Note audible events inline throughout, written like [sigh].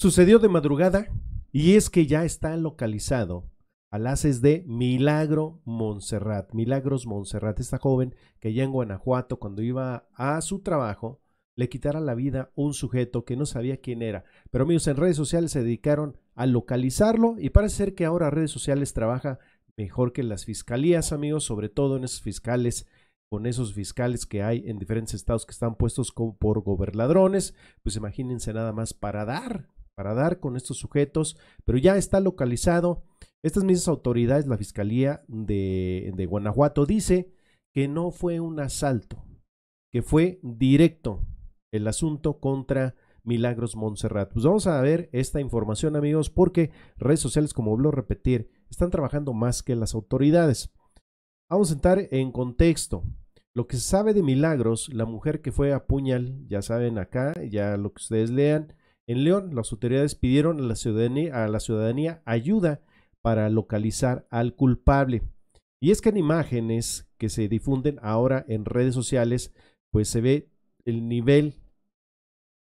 Sucedió de madrugada y es que ya está localizado Alaces de Milagro Montserrat, Milagros Montserrat, esta joven que ya en Guanajuato, cuando iba a su trabajo, le quitara la vida un sujeto que no sabía quién era. Pero amigos, en redes sociales se dedicaron a localizarlo y parece ser que ahora redes sociales trabaja mejor que las fiscalías, amigos, sobre todo en esos fiscales, con esos fiscales que hay en diferentes estados que están puestos por goberladrones, pues imagínense nada más para dar para dar con estos sujetos, pero ya está localizado. Estas mismas autoridades, la Fiscalía de, Guanajuato, dice que no fue un asalto, que fue directo el asunto contra Milagros Montserrat. Pues vamos a ver esta información, amigos, porque redes sociales, como vuelvo repetir, están trabajando más que las autoridades. Vamos a entrar en contexto. Lo que se sabe de Milagros, la mujer que fue a Puñal, ya saben acá, ya lo que ustedes lean, en León, las autoridades pidieron a la ciudadanía, ayuda para localizar al culpable. Y es que en imágenes que se difunden ahora en redes sociales, pues se ve el nivel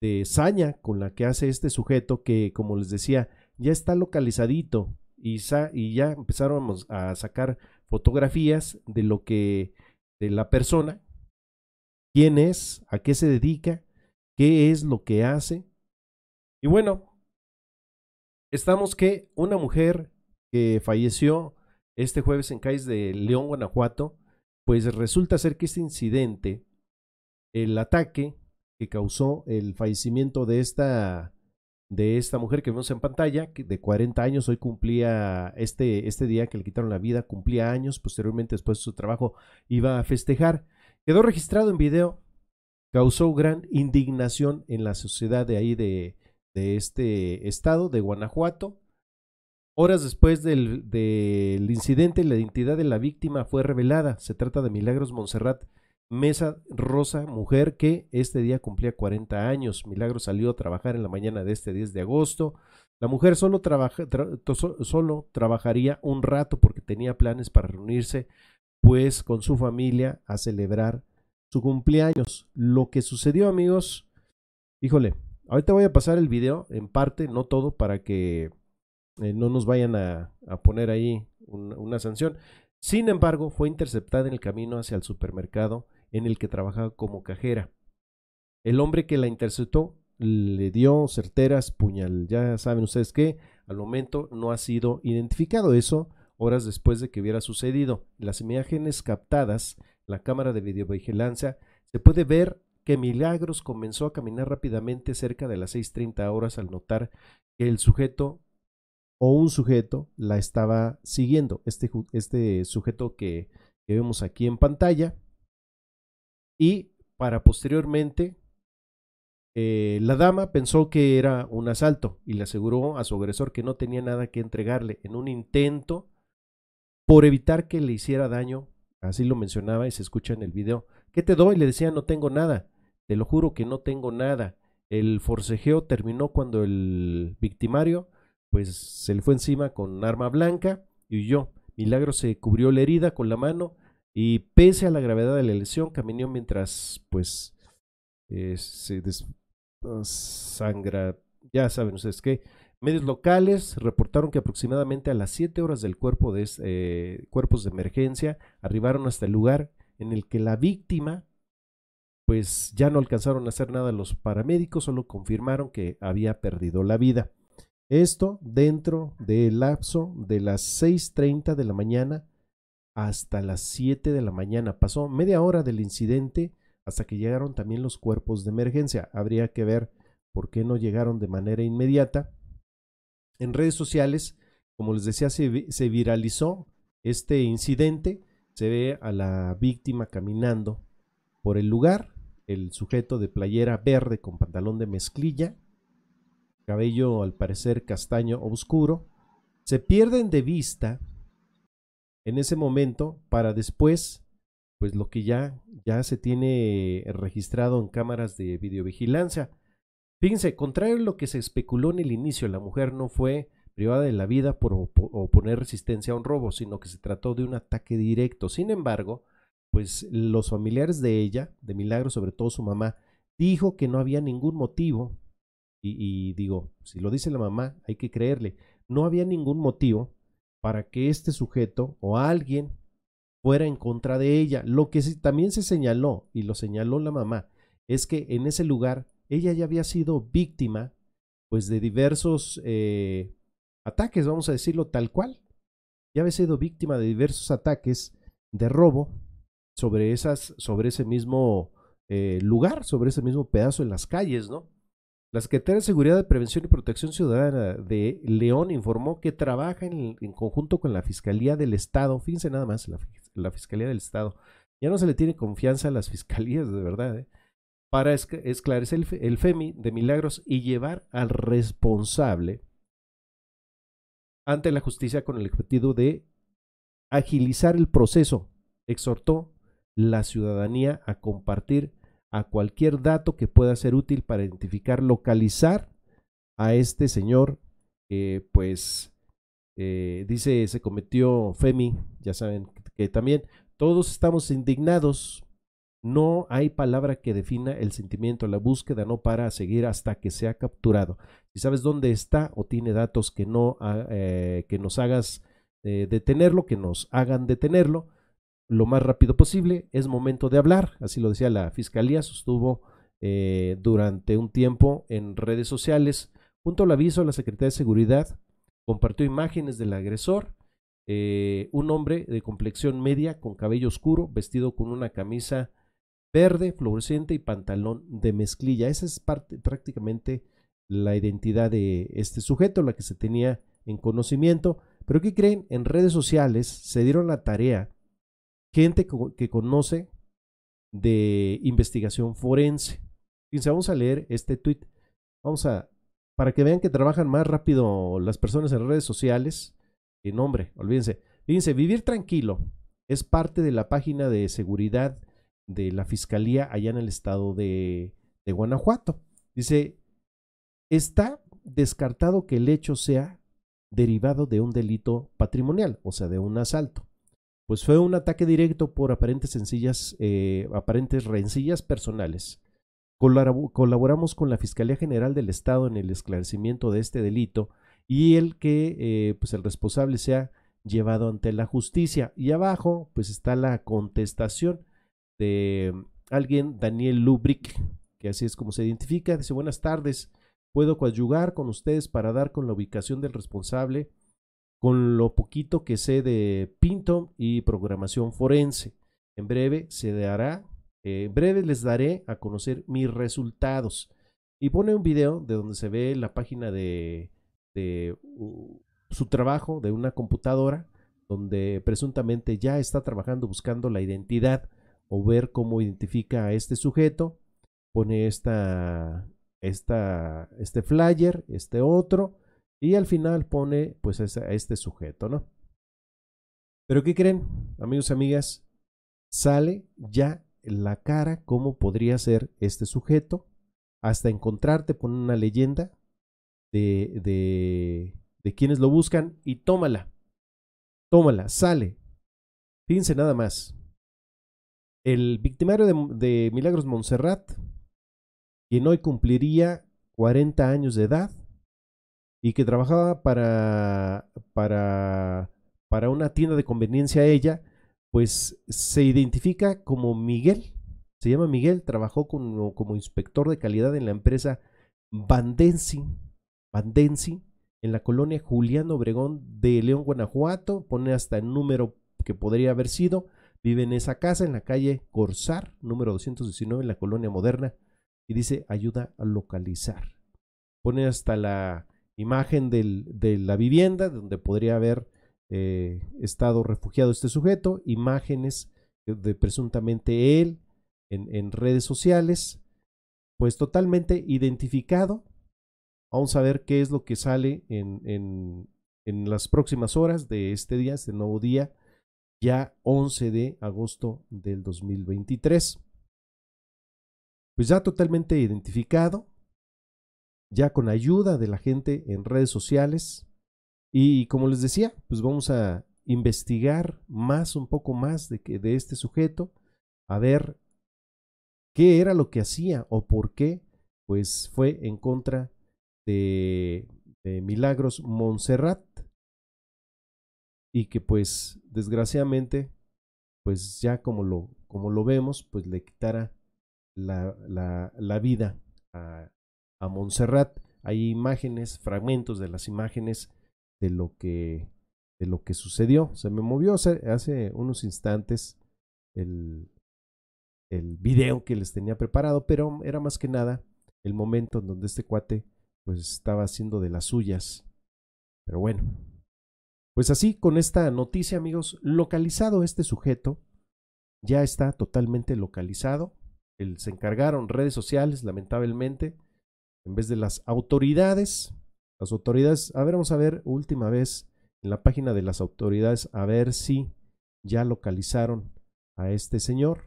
de saña con la que hace este sujeto que, como les decía, ya está localizadito y, y ya empezaron a sacar fotografías de lo que, de la persona, quién es, a qué se dedica, qué es lo que hace y bueno, estamos que una mujer que falleció este jueves en Cais de León, Guanajuato, pues resulta ser que este incidente, el ataque que causó el fallecimiento de esta de esta mujer que vemos en pantalla, que de 40 años, hoy cumplía este, este día que le quitaron la vida, cumplía años, posteriormente después de su trabajo iba a festejar, quedó registrado en video, causó gran indignación en la sociedad de ahí de, de este estado, de Guanajuato. Horas después del, del, incidente, la identidad de la víctima fue revelada. Se trata de Milagros Monserrat Mesa Rosa, mujer que este día cumplía 40 años. Milagros salió a trabajar en la mañana de este 10 de agosto. La mujer solo, solo trabajaría un rato porque tenía planes para reunirse pues con su familia a celebrar su cumpleaños. Lo que sucedió amigos, híjole, Ahorita voy a pasar el video en parte, no todo, para que eh, no nos vayan a, poner ahí una sanción. Sin embargo, fue interceptada en el camino hacia el supermercado en el que trabajaba como cajera. El hombre que la interceptó le dio certeras puñal. Ya saben ustedes que al momento no ha sido identificado eso horas después de que hubiera sucedido. las imágenes captadas, la cámara de videovigilancia, se puede ver que Milagros comenzó a caminar rápidamente cerca de las 6.30 horas al notar que el sujeto o un sujeto la estaba siguiendo. Este, este sujeto que, vemos aquí en pantalla. Y para posteriormente, eh, la dama pensó que era un asalto y le aseguró a su agresor que no tenía nada que entregarle en un intento por evitar que le hiciera daño. Así lo mencionaba y se escucha en el video. ¿Qué te doy? Le decía, no tengo nada. Te lo juro que no tengo nada. El forcejeo terminó cuando el victimario pues se le fue encima con arma blanca y huyó. Milagro se cubrió la herida con la mano y pese a la gravedad de la lesión caminó mientras pues eh, se desangra. Ah, ya saben ustedes que medios locales reportaron que aproximadamente a las 7 horas del cuerpo de eh, cuerpos de emergencia arribaron hasta el lugar en el que la víctima pues ya no alcanzaron a hacer nada los paramédicos, solo confirmaron que había perdido la vida. Esto dentro del lapso de las 6.30 de la mañana hasta las 7 de la mañana. Pasó media hora del incidente hasta que llegaron también los cuerpos de emergencia. Habría que ver por qué no llegaron de manera inmediata. En redes sociales, como les decía, se, se viralizó este incidente. Se ve a la víctima caminando por el lugar el sujeto de playera verde con pantalón de mezclilla, cabello al parecer castaño oscuro, se pierden de vista en ese momento para después, pues lo que ya, ya se tiene registrado en cámaras de videovigilancia. Fíjense, contrario a lo que se especuló en el inicio, la mujer no fue privada de la vida por oponer resistencia a un robo, sino que se trató de un ataque directo. Sin embargo, pues los familiares de ella, de Milagro, sobre todo su mamá, dijo que no había ningún motivo, y, digo, si lo dice la mamá, hay que creerle, no había ningún motivo para que este sujeto o alguien fuera en contra de ella. Lo que también se señaló, y lo señaló la mamá, es que en ese lugar ella ya había sido víctima pues de diversos eh, ataques, vamos a decirlo tal cual. Ya había sido víctima de diversos ataques de robo sobre, esas, sobre ese mismo eh, lugar, sobre ese mismo pedazo en las calles, ¿no? La Secretaría de Seguridad de Prevención y Protección Ciudadana de León informó que trabaja en, conjunto con la Fiscalía del Estado, fíjense nada más, la, Fiscalía del Estado, ya no se le tiene confianza a las [laughs] fiscalías, de verdad, ¿eh? para esclarecer el, el FEMI de Milagros y llevar al responsable ante la justicia con el objetivo de agilizar el proceso, exhortó la ciudadanía a compartir a cualquier dato que pueda ser útil para identificar, localizar a este señor que pues eh, dice se cometió Femi, ya saben que también todos estamos indignados, no hay palabra que defina el sentimiento, la búsqueda no para seguir hasta que sea capturado. Si sabes dónde está o tiene datos que no eh, que nos hagas eh, detenerlo, que nos hagan detenerlo, lo más rápido posible, es momento de hablar, así lo decía la Fiscalía, sostuvo eh, durante un tiempo en redes sociales. Junto al aviso, la Secretaría de Seguridad compartió imágenes del agresor, eh, un hombre de complexión media con cabello oscuro, vestido con una camisa verde, fluorescente y pantalón de mezclilla. Esa es prácticamente la identidad de este sujeto, la que se tenía en conocimiento. Pero ¿qué creen? En redes sociales se dieron la tarea gente que conoce de investigación forense. Fíjense, vamos a leer este tweet. Vamos a, para que vean que trabajan más rápido las personas en redes sociales. Que nombre, olvídense. Fíjense, vivir tranquilo es parte de la página de seguridad de la fiscalía allá en el estado de Guanajuato. Dice, está descartado que el hecho sea derivado de un delito patrimonial, o sea, de un asalto pues fue un ataque directo por aparentes, sencillas, eh, aparentes rencillas personales. colaboramos con la Fiscalía General del Estado en el esclarecimiento de este delito y el que eh, pues el responsable sea llevado ante la justicia. Y abajo pues está la contestación de mm, alguien, Daniel Lubrick, que así es como se identifica. Dice buenas tardes, puedo coadyugar con ustedes para dar con la ubicación del responsable con lo poquito que sé de Pinto y programación forense. En breve se dará, eh, en breve les daré a conocer mis resultados. Y pone un video de donde se ve la página de, su trabajo de una computadora donde presuntamente ya está trabajando buscando la identidad o ver cómo identifica a este sujeto. Pone esta, esta, este flyer, este otro y al final pone pues a este sujeto, ¿no? Pero ¿qué creen, amigos y amigas? Sale ya la cara cómo podría ser este sujeto hasta encontrarte con una leyenda de, de, de quienes lo buscan y tómala, tómala, sale. piense nada más. El victimario de, Milagros Montserrat, quien hoy cumpliría 40 años de edad, y que trabajaba para, para, para una tienda de conveniencia ella, pues se identifica como Miguel. Se llama Miguel, trabajó como, inspector de calidad en la empresa Bandensi, en la colonia Julián Obregón de León, Guanajuato. Pone hasta el número que podría haber sido. Vive en esa casa, en la calle Corsar, número 219, en la colonia moderna. Y dice, ayuda a localizar. Pone hasta la, imagen de la vivienda donde podría haber eh, estado refugiado este sujeto, imágenes de presuntamente él en, redes sociales, pues totalmente identificado. Vamos a ver qué es lo que sale en, en las próximas horas de este día, este nuevo día, ya 11 de agosto del 2023. Pues ya totalmente identificado, ya con ayuda de la gente en redes sociales. Y como les decía, pues vamos a investigar más, un poco más de, que, de este sujeto, a ver qué era lo que hacía o por qué, pues fue en contra de, Milagros Montserrat y que pues desgraciadamente, pues ya como lo, como lo vemos, pues le quitara la, la, la vida a, a Montserrat. Hay imágenes, fragmentos de las imágenes de lo que, de lo que sucedió. Se me movió hace unos instantes el, el video que les tenía preparado, pero era más que nada el momento en donde este cuate pues estaba haciendo de las suyas. Pero bueno, pues así con esta noticia amigos, localizado este sujeto, ya está totalmente localizado, se encargaron redes sociales lamentablemente en vez de las autoridades. Las autoridades, a ver, vamos a ver última vez en la página de las autoridades, a ver si ya localizaron a este señor.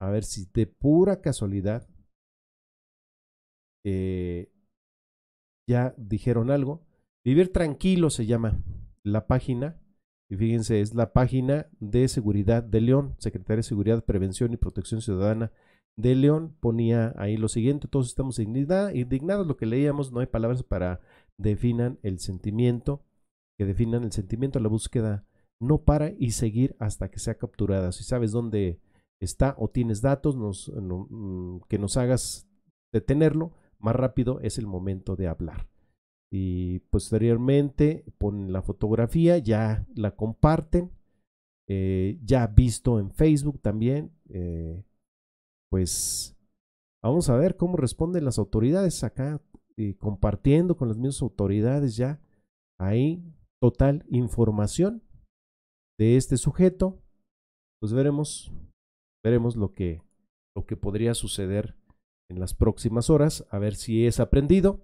A ver si de pura casualidad eh, ya dijeron algo. Vivir tranquilo se llama la página. Y fíjense, es la página de seguridad de León, Secretaría de Seguridad, Prevención y Protección Ciudadana de León ponía ahí lo siguiente, todos estamos indignados, lo que leíamos, no hay palabras para definan el sentimiento, que definan el sentimiento, la búsqueda no para y seguir hasta que sea capturada. Si sabes dónde está o tienes datos nos, mm, que nos hagas detenerlo, más rápido es el momento de hablar. Y posteriormente ponen la fotografía, ya la comparten, eh, ya visto en Facebook también. Eh, pues vamos a ver cómo responden las autoridades acá, y eh, compartiendo con las mismas autoridades ya ahí total información de este sujeto. Pues veremos, veremos lo que, lo que podría suceder en las próximas horas, a ver si es aprendido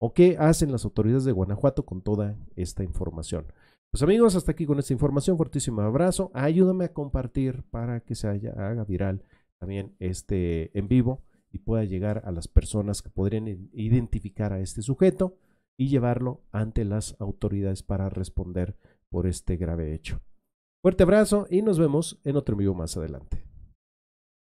o qué hacen las autoridades de Guanajuato con toda esta información. Pues amigos, hasta aquí con esta información, fortísimo abrazo, ayúdame a compartir para que se haga viral también este en vivo y pueda llegar a las personas que podrían identificar a este sujeto y llevarlo ante las autoridades para responder por este grave hecho. Fuerte abrazo y nos vemos en otro vivo más adelante.